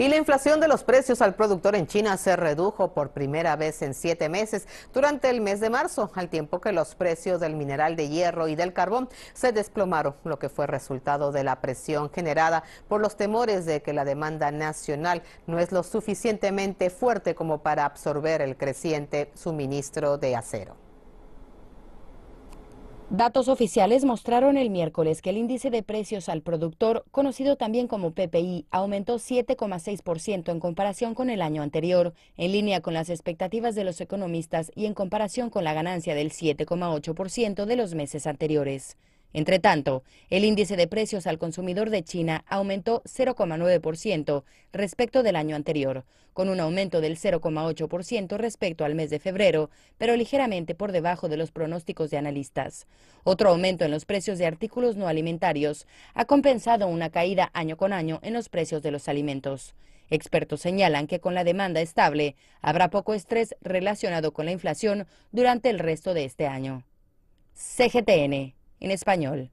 Y la inflación de los precios al productor en China se redujo por primera vez en siete meses durante el mes de marzo, al tiempo que los precios del mineral de hierro y del carbón se desplomaron, lo que fue resultado de la presión generada por los temores de que la demanda nacional no es lo suficientemente fuerte como para absorber el creciente suministro de acero. Datos oficiales mostraron el miércoles que el índice de precios al productor, conocido también como PPI, aumentó 7,6% en comparación con el año anterior, en línea con las expectativas de los economistas y en comparación con la ganancia del 7,8% de los meses anteriores. Entre tanto, el índice de precios al consumidor de China aumentó 0,9% respecto del año anterior, con un aumento del 0,8% respecto al mes de febrero, pero ligeramente por debajo de los pronósticos de analistas. Otro aumento en los precios de artículos no alimentarios ha compensado una caída año con año en los precios de los alimentos. Expertos señalan que con la demanda estable habrá poco estrés relacionado con la inflación durante el resto de este año. CGTN en español.